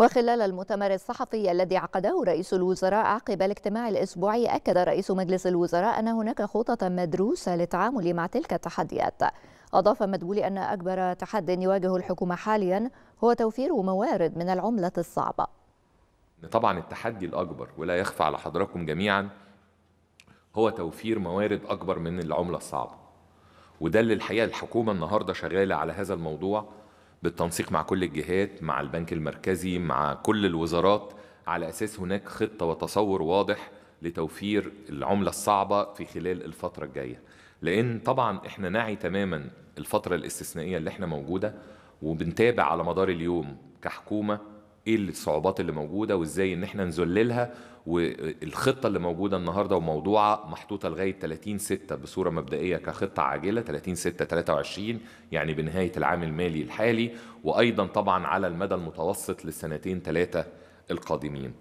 وخلال المؤتمر الصحفي الذي عقده رئيس الوزراء عقب الاجتماع الأسبوعي أكد رئيس مجلس الوزراء أن هناك خططا مدروسة للتعامل مع تلك التحديات أضاف مدبولي أن أكبر تحد يواجه الحكومة حاليا هو توفير موارد من العملة الصعبة طبعا التحدي الأكبر ولا يخفى على حضراتكم جميعا هو توفير موارد أكبر من العملة الصعبة وده اللي الحقيقة الحكومة النهاردة شغالة على هذا الموضوع بالتنسيق مع كل الجهات مع البنك المركزي مع كل الوزارات على اساس هناك خطه وتصور واضح لتوفير العمله الصعبه في خلال الفتره الجايه لان طبعا احنا نعي تماما الفتره الاستثنائيه اللي احنا موجوده وبنتابع على مدار اليوم كحكومه ايه الصعوبات اللي موجوده وازاي ان احنا نذللها والخطه اللي موجوده النهارده وموضوعه محطوطه لغايه 30 6 بصوره مبدئيه كخطه عاجله 30 6 23 يعني بنهايه العام المالي الحالي وايضا طبعا على المدى المتوسط للسنتين ثلاثه القادمين